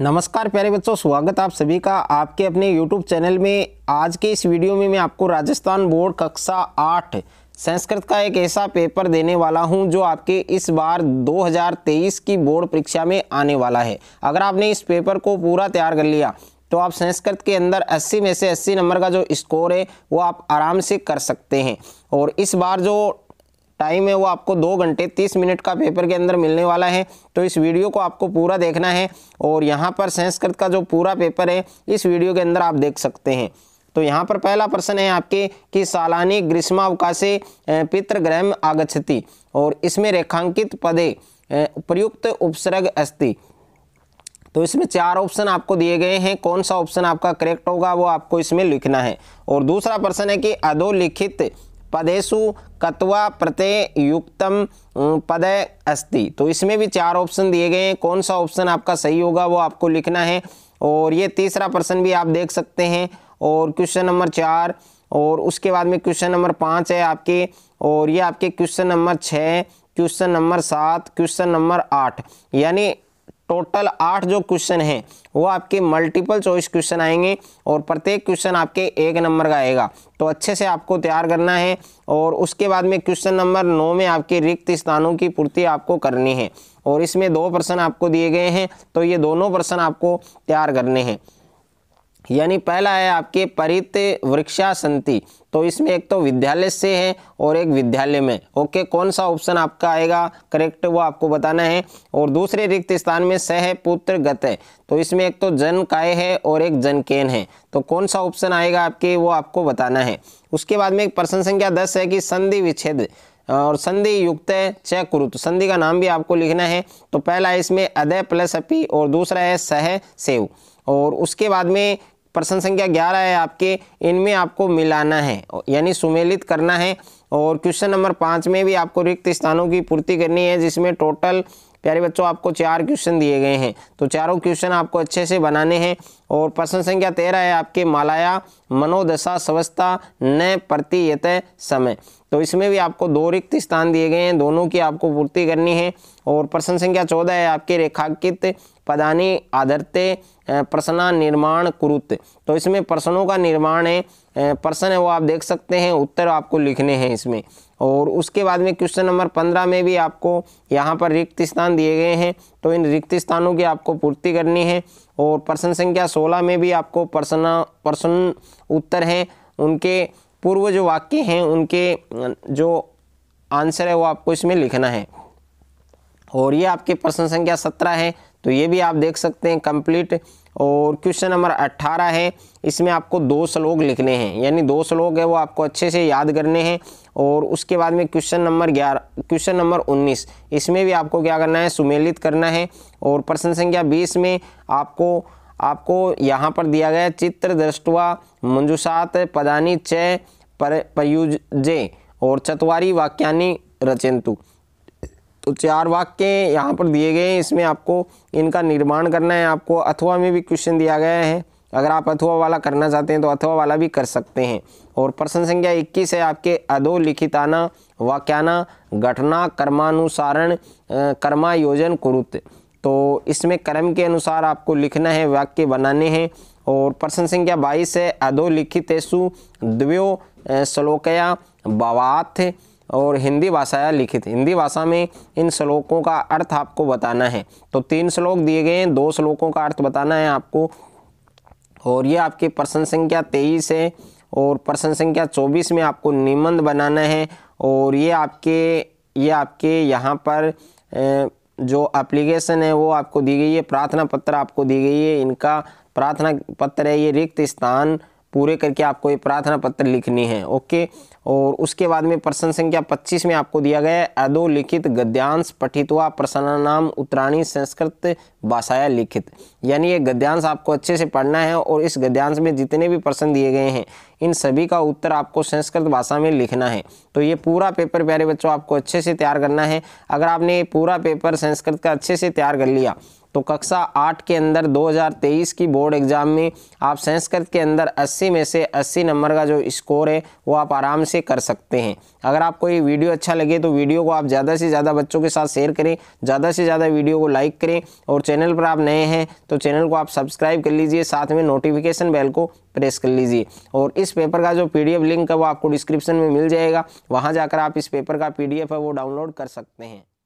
नमस्कार प्यारे बच्चों स्वागत आप सभी का आपके अपने यूट्यूब चैनल में आज के इस वीडियो में मैं आपको राजस्थान बोर्ड कक्षा आठ संस्कृत का एक ऐसा पेपर देने वाला हूं जो आपके इस बार 2023 की बोर्ड परीक्षा में आने वाला है अगर आपने इस पेपर को पूरा तैयार कर लिया तो आप संस्कृत के अंदर 80 में से 80 नंबर का जो स्कोर है वो आप आराम से कर सकते हैं और इस बार जो टाइम है वो आपको दो घंटे तीस मिनट का पेपर के अंदर मिलने वाला है तो इस वीडियो को आपको पूरा देखना है और यहाँ पर संस्कृत का जो पूरा पेपर है इस वीडियो के अंदर आप देख सकते हैं तो यहाँ पर पहला प्रश्न है आपके कि सालानी ग्रीष्मावकाशे पितृग्रह आगछति और इसमें रेखांकित पदे प्रयुक्त उपसर्ग अस्ति तो इसमें चार ऑप्शन आपको दिए गए हैं कौन सा ऑप्शन आपका करेक्ट होगा वो आपको इसमें लिखना है और दूसरा प्रश्न है कि अधोलिखित पदेशु कत्वा प्रत्यय युक्तम पदय अस्ति तो इसमें भी चार ऑप्शन दिए गए हैं कौन सा ऑप्शन आपका सही होगा वो आपको लिखना है और ये तीसरा प्रश्न भी आप देख सकते हैं और क्वेश्चन नंबर चार और उसके बाद में क्वेश्चन नंबर पाँच है आपके और ये आपके क्वेश्चन नंबर छः क्वेश्चन नंबर सात क्वेश्चन नंबर आठ यानी टोटल आठ जो क्वेश्चन हैं वो आपके मल्टीपल चॉइस क्वेश्चन आएंगे और प्रत्येक क्वेश्चन आपके एक नंबर का आएगा तो अच्छे से आपको तैयार करना है और उसके बाद में क्वेश्चन नंबर नौ में आपके रिक्त स्थानों की पूर्ति आपको करनी है और इसमें दो प्रश्न आपको दिए गए हैं तो ये दोनों प्रश्न आपको तैयार करने हैं यानी पहला है आपके परित वृक्षा संति तो इसमें एक तो विद्यालय से है और एक विद्यालय में ओके कौन सा ऑप्शन आपका आएगा करेक्ट वो आपको बताना है और दूसरे रिक्त स्थान में सह पुत्र गत है तो इसमें एक तो जन काय है और एक जन केन है तो कौन सा ऑप्शन आएगा आपके वो आपको बताना है उसके बाद में एक प्रश्न संख्या दस है कि संधि विच्छेद और संधि युक्त च कुरुत संधि का नाम भी आपको लिखना है तो पहला है इसमें अदय प्लस अपी और दूसरा है सह सेव और उसके बाद में प्रश्न संख्या ग्यारह है आपके इनमें आपको मिलाना है यानी सुमेलित करना है और क्वेश्चन नंबर पाँच में भी आपको रिक्त स्थानों की पूर्ति करनी है जिसमें टोटल प्यारे बच्चों आपको चार क्वेश्चन दिए गए हैं तो चारों क्वेश्चन आपको अच्छे से बनाने हैं और प्रश्न संख्या तेरह है आपके मालाया मनोदशा स्वस्था न प्रतियत समय तो इसमें भी आपको दो रिक्त स्थान दिए गए हैं दोनों की आपको पूर्ति करनी है और प्रश्न संख्या चौदह है आपके रेखांकित पदानी आदरते प्रश्ना निर्माण कुरुत तो इसमें प्रश्नों का निर्माण है प्रश्न है वो आप देख सकते हैं उत्तर आपको लिखने हैं इसमें और उसके बाद में क्वेश्चन नंबर पंद्रह में भी आपको यहाँ पर रिक्त स्थान दिए गए हैं तो इन रिक्त स्थानों की आपको पूर्ति करनी है और प्रश्न संख्या सोलह में भी आपको प्रश्न प्रश्न उत्तर हैं उनके पूर्व जो वाक्य हैं उनके अं, जो आंसर है वो आपको इसमें लिखना है और ये आपके प्रश्न संख्या सत्रह है तो ये भी आप देख सकते हैं कंप्लीट और क्वेश्चन नंबर अट्ठारह है इसमें आपको दो श्लोक लिखने हैं यानी दो श्लोक है वो आपको अच्छे से याद करने हैं और उसके बाद में क्वेश्चन नंबर ग्यारह क्वेश्चन नंबर उन्नीस इसमें भी आपको क्या करना है सुमेलित करना है और प्रश्न संख्या बीस में आपको आपको यहाँ पर दिया गया चित्र दृष्टवा मंजुषात पदानी चय पर पयुजे और चतवारी वाक्यानी रचेंतु तो चार वाक्य यहाँ पर दिए गए हैं इसमें आपको इनका निर्माण करना है आपको अथवा में भी क्वेश्चन दिया गया है अगर आप अथवा वाला करना चाहते हैं तो अथवा वाला भी कर सकते हैं और प्रश्न संख्या 21 है आपके अधो लिखिताना वाक्याना घटना कर्मानुसारण कर्मायोजन कुरुत तो इसमें क्रम के अनुसार आपको लिखना है वाक्य बनाने हैं और प्रश्न संख्या बाईस है अधोलिखित सु द्व्यो श्लोकया बवाथ और हिंदी भाषाया लिखित हिंदी भाषा में इन श्लोकों का अर्थ आपको बताना है तो तीन श्लोक दिए गए हैं दो श्लोकों का अर्थ बताना है आपको और ये आपकी प्रश्न संख्या तेईस है और प्रश्न संख्या चौबीस में आपको निबंध बनाना है और ये आपके ये आपके यहाँ पर जो एप्लीकेशन है वो आपको दी गई है प्रार्थना पत्र आपको दी गई है इनका प्रार्थना पत्र है ये रिक्त स्थान पूरे करके आपको ये प्रार्थना पत्र लिखनी है ओके और उसके बाद में प्रश्न संख्या 25 में आपको दिया गया है अधोलिखित गद्यांश पठितवा प्रसन्न नाम उत्तराणी संस्कृत भाषाया लिखित यानी ये गद्यांश आपको अच्छे से पढ़ना है और इस गद्यांश में जितने भी प्रश्न दिए गए हैं इन सभी का उत्तर आपको संस्कृत भाषा में लिखना है तो ये पूरा पेपर प्यारे बच्चों आपको अच्छे से तैयार करना है अगर आपने ये पूरा पेपर संस्कृत का अच्छे से तैयार कर लिया तो कक्षा आठ के अंदर 2023 की बोर्ड एग्ज़ाम में आप संस्कृत के अंदर 80 में से 80 नंबर का जो स्कोर है वो आप आराम से कर सकते हैं अगर आपको ये वीडियो अच्छा लगे तो वीडियो को आप ज़्यादा से ज़्यादा बच्चों के साथ शेयर करें ज़्यादा से ज़्यादा वीडियो को लाइक करें और चैनल पर आप नए हैं तो चैनल को आप सब्सक्राइब कर लीजिए साथ में नोटिफिकेशन बेल को प्रेस कर लीजिए और इस पेपर का जो पीडीएफ लिंक है वो आपको डिस्क्रिप्शन में मिल जाएगा वहाँ जाकर आप इस पेपर का पीडीएफ है वो डाउनलोड कर सकते हैं